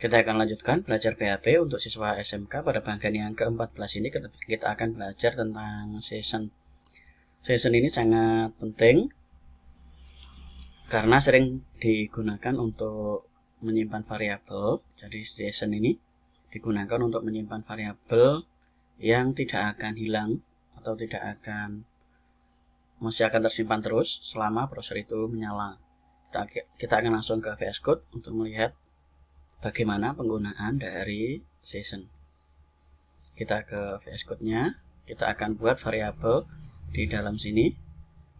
Kita akan lanjutkan belajar PHP untuk siswa SMK pada bagian yang ke-14 ini kita akan belajar tentang season. Season ini sangat penting karena sering digunakan untuk menyimpan variabel. Jadi season ini digunakan untuk menyimpan variabel yang tidak akan hilang atau tidak akan masih akan tersimpan terus selama browser itu menyala. Kita, kita akan langsung ke VS Code untuk melihat bagaimana penggunaan dari season. Kita ke VS Code-nya, kita akan buat variabel di dalam sini.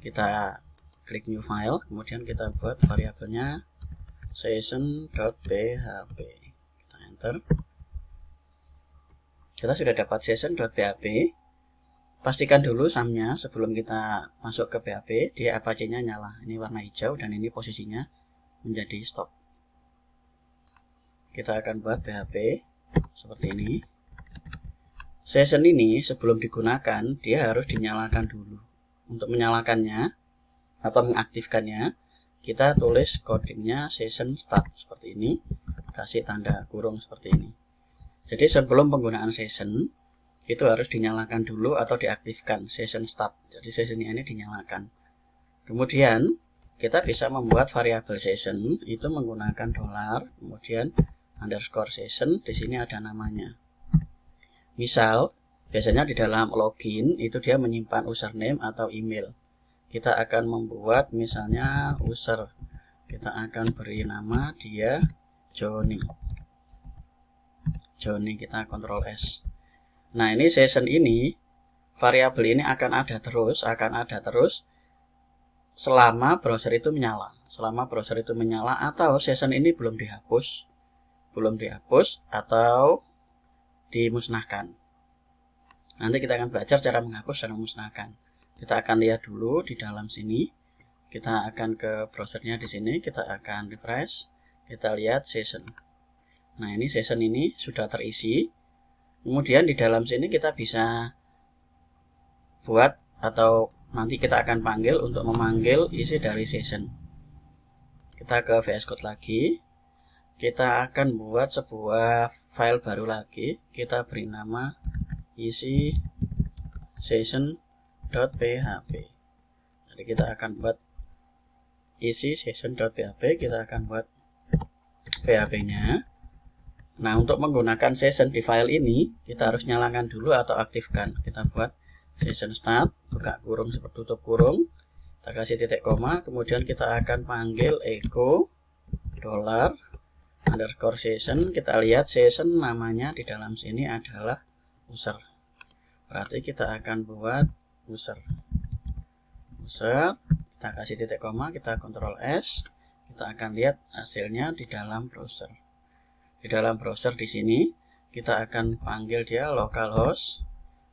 Kita klik new file, kemudian kita buat variabelnya season.php. Kita enter. Kita sudah dapat season.php. Pastikan dulu samnya sebelum kita masuk ke PHP, dia Apache-nya nyala. Ini warna hijau dan ini posisinya menjadi stop kita akan buat PHP seperti ini session ini sebelum digunakan dia harus dinyalakan dulu untuk menyalakannya atau mengaktifkannya kita tulis codingnya session start seperti ini kasih tanda kurung seperti ini jadi sebelum penggunaan session itu harus dinyalakan dulu atau diaktifkan session start jadi session ini dinyalakan kemudian kita bisa membuat variabel session itu menggunakan dolar kemudian underscore session di sini ada namanya. Misal, biasanya di dalam login itu dia menyimpan username atau email. Kita akan membuat misalnya user. Kita akan beri nama dia Johnny. Johnny kita kontrol S. Nah, ini session ini variabel ini akan ada terus, akan ada terus selama browser itu menyala. Selama browser itu menyala atau session ini belum dihapus, belum dihapus atau dimusnahkan. Nanti kita akan belajar cara menghapus dan memusnahkan. Kita akan lihat dulu di dalam sini. Kita akan ke browsernya di sini, kita akan refresh, kita lihat session. Nah, ini session ini sudah terisi. Kemudian di dalam sini kita bisa buat atau nanti kita akan panggil untuk memanggil isi dari session. Kita ke VS Code lagi, kita akan buat sebuah file baru lagi kita beri nama isi session.php jadi kita akan buat isi session.php kita akan buat PHP nya nah untuk menggunakan session di file ini kita harus nyalakan dulu atau aktifkan kita buat session start buka kurung seperti tutup kurung kita kasih titik koma kemudian kita akan panggil echo dollar underscore Season, kita lihat Season namanya di dalam sini adalah user berarti kita akan buat user user kita kasih titik koma kita kontrol S kita akan lihat hasilnya di dalam browser di dalam browser di sini kita akan panggil dia localhost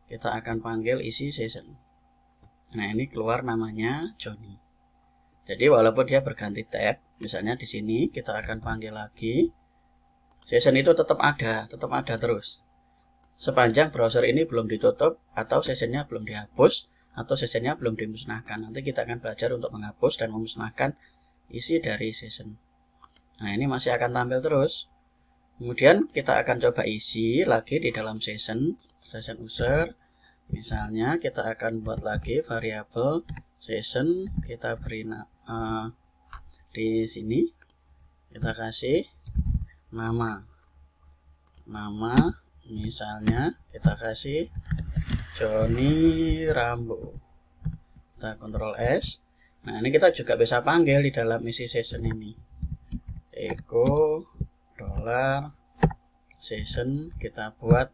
kita akan panggil isi Season. nah ini keluar namanya Johnny jadi walaupun dia berganti tab, misalnya di sini kita akan panggil lagi. Session itu tetap ada, tetap ada terus. Sepanjang browser ini belum ditutup atau sessionnya belum dihapus atau sessionnya belum dimusnahkan. Nanti kita akan belajar untuk menghapus dan memusnahkan isi dari session. Nah ini masih akan tampil terus. Kemudian kita akan coba isi lagi di dalam session, session user. Misalnya kita akan buat lagi variabel session kita beri uh, di sini kita kasih nama nama misalnya kita kasih Joni Rambo kita kontrol S nah ini kita juga bisa panggil di dalam misi season ini Eko dollar season kita buat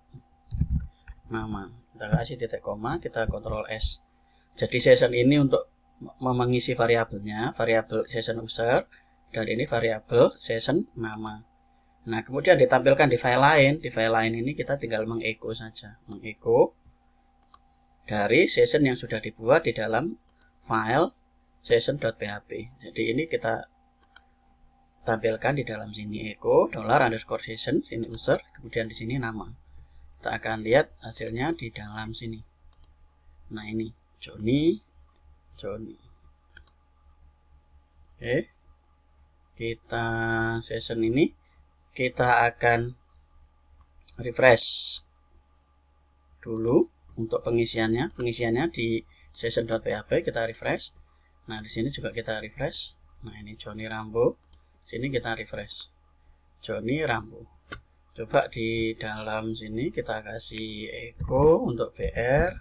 nama kita kasih titik koma kita kontrol S jadi season ini untuk mengisi variabelnya, variabel session user dan ini variabel session nama. Nah, kemudian ditampilkan di file lain. Di file lain ini kita tinggal mengecho saja, mengecho dari session yang sudah dibuat di dalam file session.php. Jadi ini kita tampilkan di dalam sini echo dollar underscore session sini user kemudian di sini nama kita akan lihat hasilnya di dalam sini nah ini Joni Johnny, oke kita session ini kita akan refresh dulu untuk pengisiannya pengisiannya di session.php kita refresh nah di sini juga kita refresh nah ini Johnny Rambo sini kita refresh Johnny Rambo coba di dalam sini kita kasih echo untuk br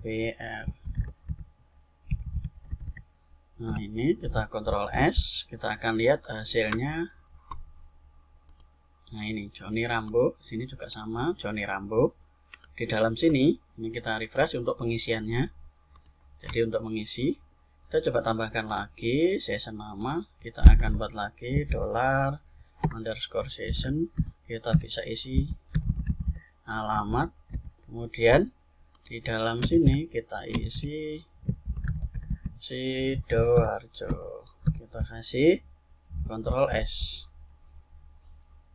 br Nah, ini kita kontrol S, kita akan lihat eh, hasilnya. Nah, ini Johnny Rambo, sini juga sama, Johnny Rambo. Di dalam sini, ini kita refresh untuk pengisiannya. Jadi untuk mengisi, kita coba tambahkan lagi season nama, kita akan buat lagi dolar underscore season kita bisa isi alamat. Kemudian di dalam sini kita isi Sidoarjo kita kasih Ctrl S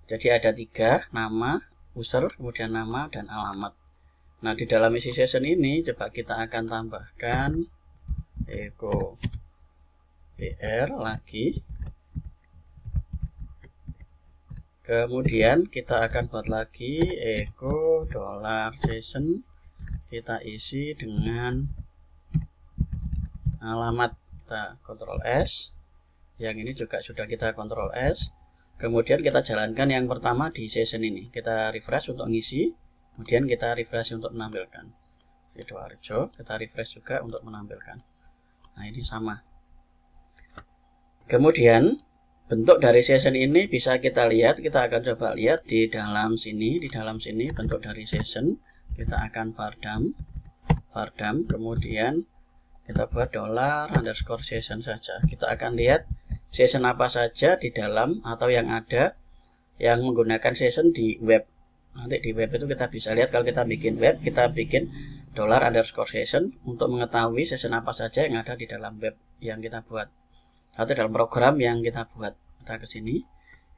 jadi ada tiga nama user kemudian nama dan alamat nah di dalam isi session ini coba kita akan tambahkan echo PR lagi kemudian kita akan buat lagi echo dollar session kita isi dengan alamat kita kontrol S yang ini juga sudah kita kontrol S kemudian kita jalankan yang pertama di session ini kita refresh untuk ngisi kemudian kita refresh untuk menampilkan Sidoarjo kita refresh juga untuk menampilkan nah ini sama kemudian bentuk dari session ini bisa kita lihat kita akan coba lihat di dalam sini di dalam sini bentuk dari session kita akan fardam fardam kemudian kita buat dollar underscore season saja kita akan lihat season apa saja di dalam atau yang ada yang menggunakan season di web nanti di web itu kita bisa lihat kalau kita bikin web kita bikin dollar underscore session untuk mengetahui season apa saja yang ada di dalam web yang kita buat atau dalam program yang kita buat kita ke sini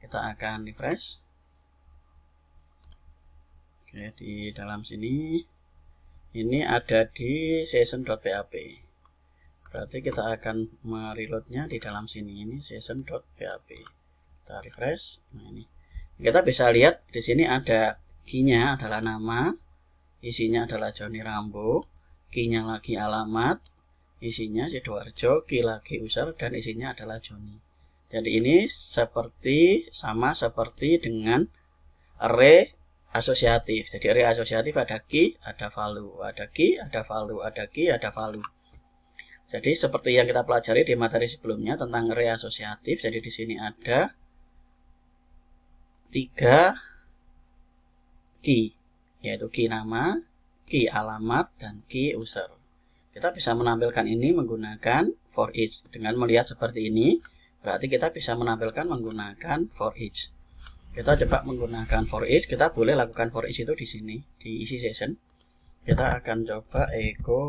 kita akan refresh oke di dalam sini ini ada di season.php berarti kita akan mereloadnya di dalam sini ini season.php kita refresh nah ini kita bisa lihat di sini ada key adalah nama isinya adalah Joni Rambo key lagi alamat isinya Sidoarjo key lagi user dan isinya adalah Joni jadi ini seperti sama seperti dengan array asosiatif jadi array asosiatif ada key ada value ada key ada value ada key ada value jadi seperti yang kita pelajari di materi sebelumnya tentang area asosiatif, jadi di sini ada tiga key, yaitu key nama, key alamat, dan key user. Kita bisa menampilkan ini menggunakan for each. Dengan melihat seperti ini, berarti kita bisa menampilkan menggunakan for each. Kita coba menggunakan for each, kita boleh lakukan for each itu di sini, di isi session. Kita akan coba echo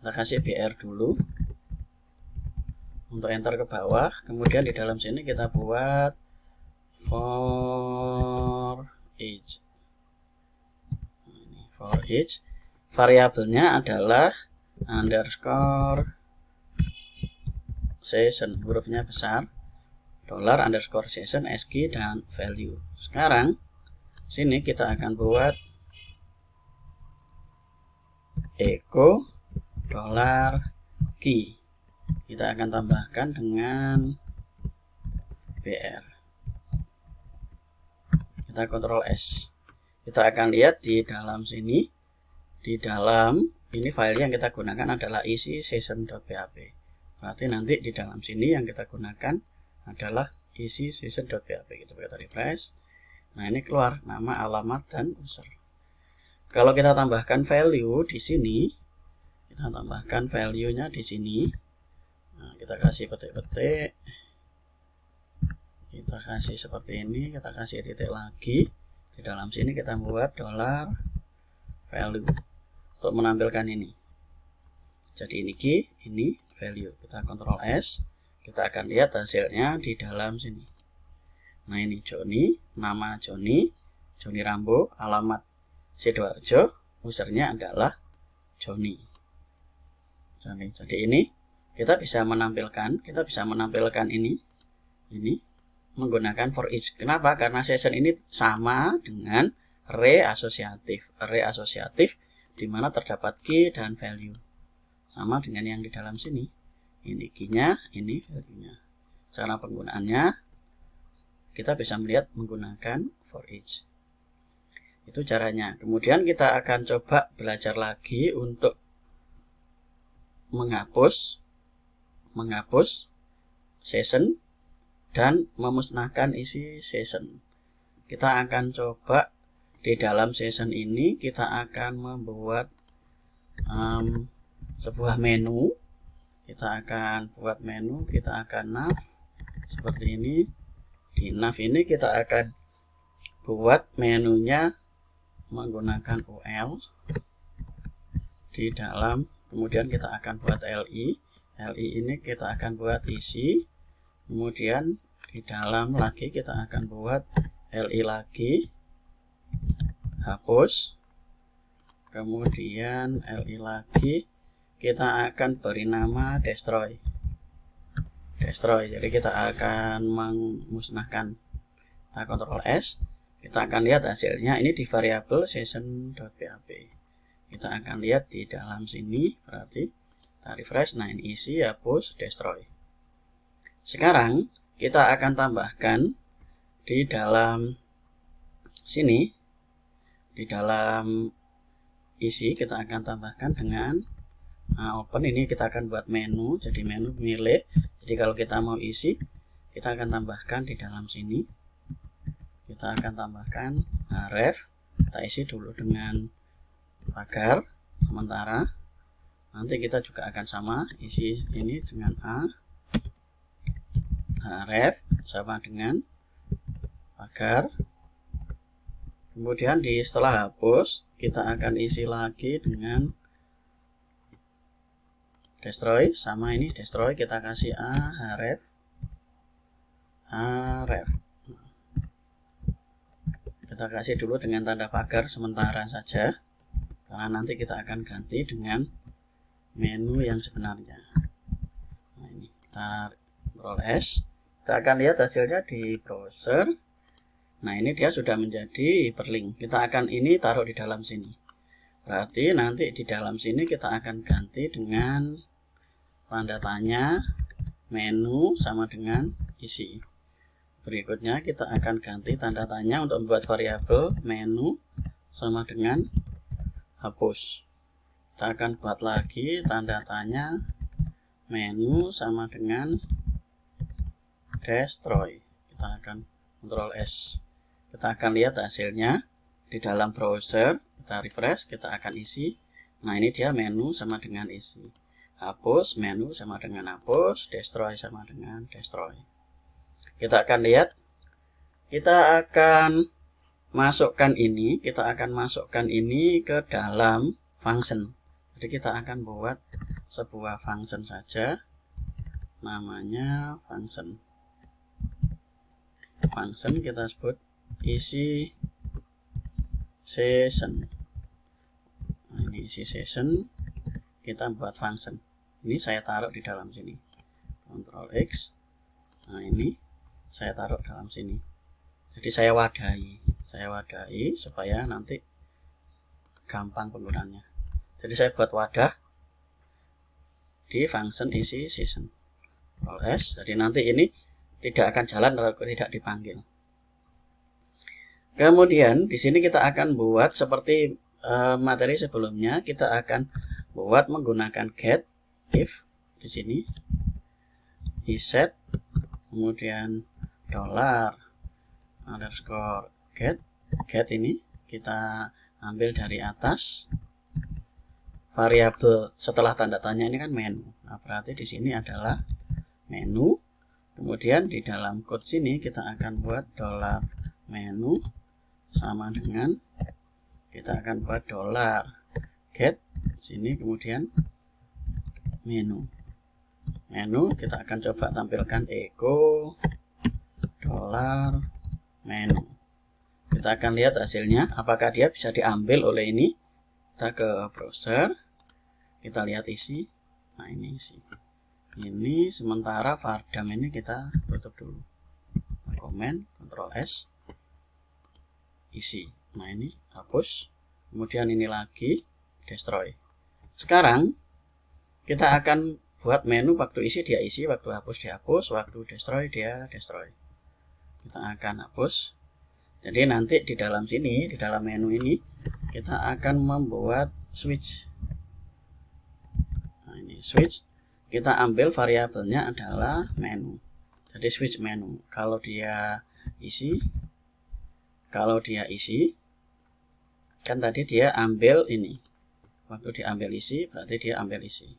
kita kasih br dulu untuk enter ke bawah kemudian di dalam sini kita buat for each for each variabelnya adalah underscore season hurufnya besar dollar underscore season sk dan value sekarang sini kita akan buat echo dolar key kita akan tambahkan dengan br kita kontrol s kita akan lihat di dalam sini di dalam ini file yang kita gunakan adalah isi session.php berarti nanti di dalam sini yang kita gunakan adalah isi session.php kita kita refresh nah ini keluar nama alamat dan user kalau kita tambahkan value di sini kita tambahkan value-nya di sini nah, kita kasih petik-petik kita kasih seperti ini kita kasih titik lagi di dalam sini kita buat dolar value untuk menampilkan ini jadi ini key ini value kita kontrol S kita akan lihat hasilnya di dalam sini nah ini Joni nama Joni Joni Rambo alamat Sidoarjo usernya adalah Joni jadi, ini kita bisa menampilkan, kita bisa menampilkan ini, ini menggunakan for each. Kenapa? Karena session ini sama dengan re asosiatif. re asosiatif di mana terdapat key dan value. Sama dengan yang di dalam sini. Ini key-nya, ini value-nya. Cara penggunaannya kita bisa melihat menggunakan for each. Itu caranya. Kemudian kita akan coba belajar lagi untuk menghapus menghapus session dan memusnahkan isi session. Kita akan coba di dalam session ini kita akan membuat um, sebuah menu. Kita akan buat menu, kita akan nav seperti ini. Di nav ini kita akan buat menunya menggunakan UL di dalam kemudian kita akan buat li li ini kita akan buat isi kemudian di dalam lagi kita akan buat li lagi hapus kemudian li lagi kita akan beri nama destroy destroy jadi kita akan memusnahkan nah, kontrol s kita akan lihat hasilnya ini di variabel session.php kita akan lihat di dalam sini berarti kita refresh nah ini isi hapus destroy sekarang kita akan tambahkan di dalam sini di dalam isi kita akan tambahkan dengan nah, open ini kita akan buat menu jadi menu milik jadi kalau kita mau isi kita akan tambahkan di dalam sini kita akan tambahkan ah, ref kita isi dulu dengan pagar sementara nanti kita juga akan sama isi ini dengan A ref nah, red sama dengan pagar kemudian di setelah hapus kita akan isi lagi dengan destroy sama ini destroy kita kasih A ref A ref kita kasih dulu dengan tanda pagar sementara saja karena nanti kita akan ganti dengan menu yang sebenarnya nah ini kita roll S kita akan lihat hasilnya di browser nah ini dia sudah menjadi hyperlink kita akan ini taruh di dalam sini berarti nanti di dalam sini kita akan ganti dengan tanda tanya menu sama dengan isi berikutnya kita akan ganti tanda tanya untuk membuat variabel menu sama dengan hapus kita akan buat lagi tanda tanya menu sama dengan destroy kita akan Ctrl S kita akan lihat hasilnya di dalam browser kita refresh kita akan isi nah ini dia menu sama dengan isi hapus menu sama dengan hapus destroy sama dengan destroy kita akan lihat kita akan masukkan ini, kita akan masukkan ini ke dalam function. Jadi kita akan buat sebuah function saja. Namanya function. Function kita sebut isi session. Nah, ini isi session. Kita buat function. Ini saya taruh di dalam sini. Ctrl X. Nah, ini saya taruh dalam sini. Jadi saya wadahi saya wadahi supaya nanti gampang penggunaannya jadi saya buat wadah di function isi season s jadi nanti ini tidak akan jalan kalau tidak dipanggil kemudian di sini kita akan buat seperti eh, materi sebelumnya kita akan buat menggunakan get if di sini iset kemudian dollar underscore get get ini kita ambil dari atas variabel setelah tanda tanya ini kan menu nah berarti di sini adalah menu kemudian di dalam code sini kita akan buat dolar menu sama dengan kita akan buat dolar get sini kemudian menu menu kita akan coba tampilkan echo dolar menu kita akan lihat hasilnya, apakah dia bisa diambil oleh ini. Kita ke browser, kita lihat isi. Nah, ini isi. Ini sementara Vardam ini kita tutup dulu. Nah, komen, Ctrl S, isi. Nah, ini hapus. Kemudian ini lagi, destroy. Sekarang, kita akan buat menu waktu isi dia isi, waktu hapus dihapus waktu destroy dia destroy. Kita akan hapus jadi nanti di dalam sini, di dalam menu ini, kita akan membuat switch. Nah, ini switch. Kita ambil variabelnya adalah menu. Jadi switch menu. Kalau dia isi, kalau dia isi, kan tadi dia ambil ini. Waktu diambil isi, berarti dia ambil isi.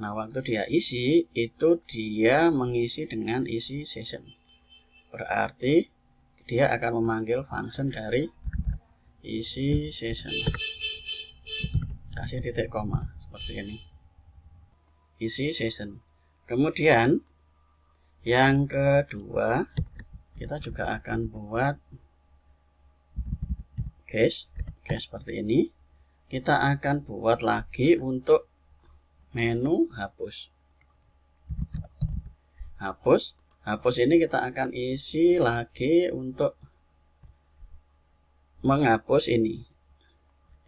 Nah, waktu dia isi, itu dia mengisi dengan isi session. Berarti dia akan memanggil function dari isi session kasih titik koma seperti ini isi session kemudian yang kedua kita juga akan buat case case seperti ini kita akan buat lagi untuk menu hapus hapus hapus ini kita akan isi lagi untuk menghapus ini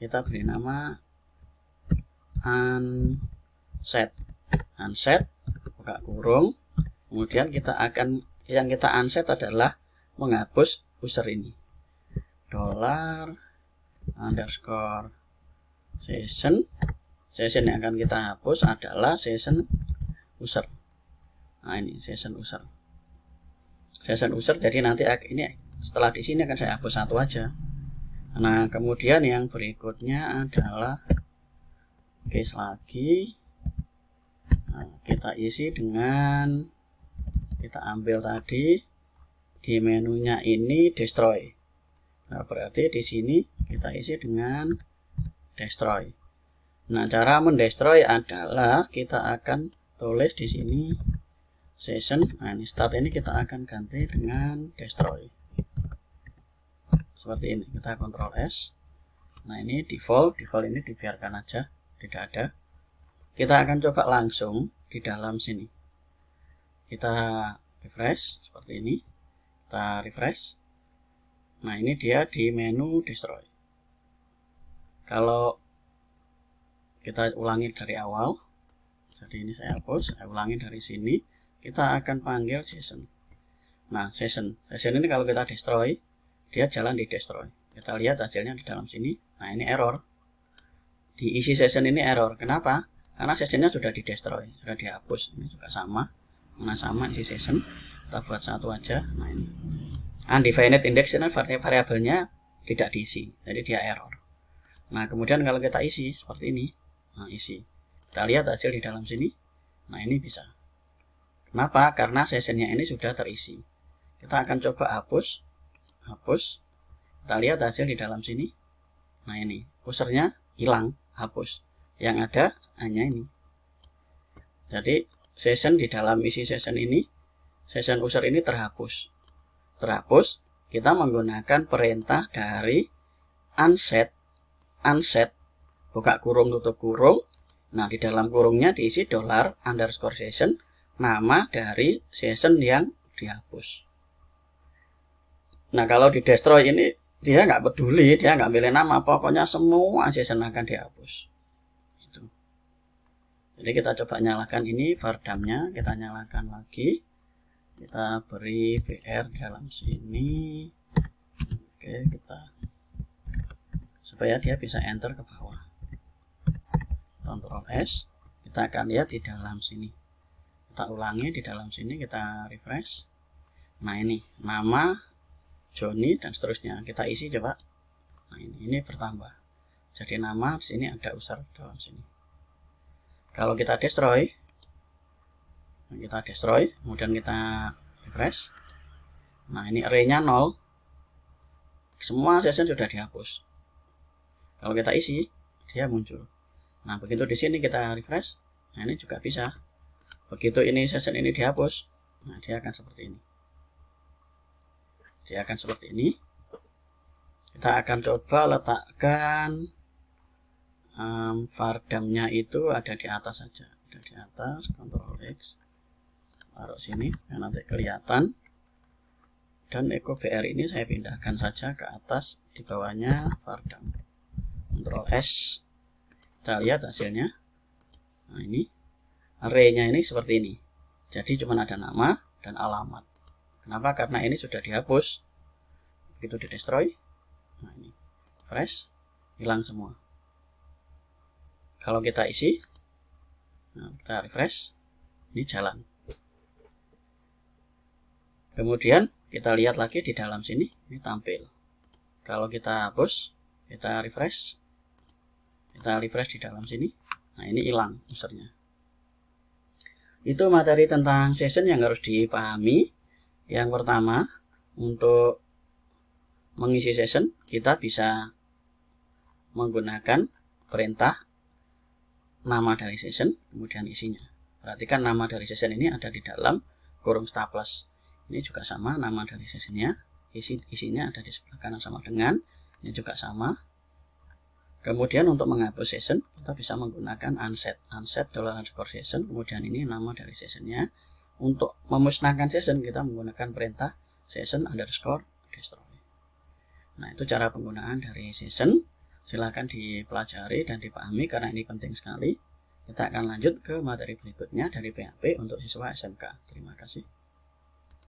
kita beri nama unset unset buka kurung kemudian kita akan yang kita unset adalah menghapus user ini dollar underscore session session yang akan kita hapus adalah session user nah ini session user JSON user jadi nanti ini setelah di sini akan saya hapus satu aja nah kemudian yang berikutnya adalah case lagi nah, kita isi dengan kita ambil tadi di menunya ini destroy nah berarti di sini kita isi dengan destroy nah cara mendestroy adalah kita akan tulis di sini session. Nah, ini start ini kita akan ganti dengan destroy. Seperti ini, kita kontrol S. Nah, ini default, default ini dibiarkan aja, tidak ada. Kita akan coba langsung di dalam sini. Kita refresh seperti ini. Kita refresh. Nah, ini dia di menu destroy. Kalau kita ulangi dari awal, jadi ini saya hapus, saya ulangi dari sini kita akan panggil session nah session session ini kalau kita destroy dia jalan di destroy kita lihat hasilnya di dalam sini nah ini error di isi session ini error kenapa karena sessionnya sudah di destroy sudah dihapus ini juga sama mana sama isi session kita buat satu aja nah ini undefined index ini variabelnya tidak diisi jadi dia error nah kemudian kalau kita isi seperti ini nah isi kita lihat hasil di dalam sini nah ini bisa Kenapa? Karena sessionnya ini sudah terisi. Kita akan coba hapus, hapus. Kita lihat hasil di dalam sini. Nah ini, usernya hilang, hapus. Yang ada hanya ini. Jadi session di dalam isi session ini, session user ini terhapus. Terhapus, kita menggunakan perintah dari unset, unset, buka kurung tutup kurung. Nah di dalam kurungnya diisi dollar underscore session nama dari season yang dihapus. Nah kalau di destroy ini dia nggak peduli, dia nggak milih nama, pokoknya semua season akan dihapus. Gitu. Jadi kita coba nyalakan ini vardamnya, kita nyalakan lagi, kita beri br dalam sini, oke kita supaya dia bisa enter ke bawah. Ctrl S, kita akan lihat di dalam sini kita ulangi di dalam sini kita refresh nah ini nama Joni dan seterusnya kita isi coba nah ini ini bertambah jadi nama di sini ada user dalam sini kalau kita destroy kita destroy kemudian kita refresh nah ini arraynya nol. semua session sudah dihapus kalau kita isi dia muncul nah begitu di sini kita refresh nah ini juga bisa Begitu ini session ini dihapus, nah dia akan seperti ini. Dia akan seperti ini. Kita akan coba letakkan um, fardamnya itu ada di atas saja. Ada di atas, Ctrl X. Taruh sini, yang nanti kelihatan. Dan Eco vr ini saya pindahkan saja ke atas, di bawahnya fardam Ctrl S. Kita lihat hasilnya. Nah ini arraynya ini seperti ini. Jadi cuma ada nama dan alamat. Kenapa? Karena ini sudah dihapus. Begitu di destroy, nah ini fresh, hilang semua. Kalau kita isi, nah kita refresh, ini jalan. Kemudian kita lihat lagi di dalam sini, ini tampil. Kalau kita hapus, kita refresh, kita refresh di dalam sini, nah ini hilang usernya itu materi tentang session yang harus dipahami yang pertama untuk mengisi session kita bisa menggunakan perintah nama dari session kemudian isinya perhatikan nama dari session ini ada di dalam kurung staples ini juga sama nama dari sessionnya isi isinya ada di sebelah kanan sama dengan ini juga sama Kemudian untuk menghapus session, kita bisa menggunakan unset. Unset dollar underscore session, kemudian ini nama dari sessionnya. Untuk memusnahkan session, kita menggunakan perintah session underscore destroy. Nah, itu cara penggunaan dari session. Silahkan dipelajari dan dipahami karena ini penting sekali. Kita akan lanjut ke materi berikutnya dari PHP untuk siswa SMK. Terima kasih.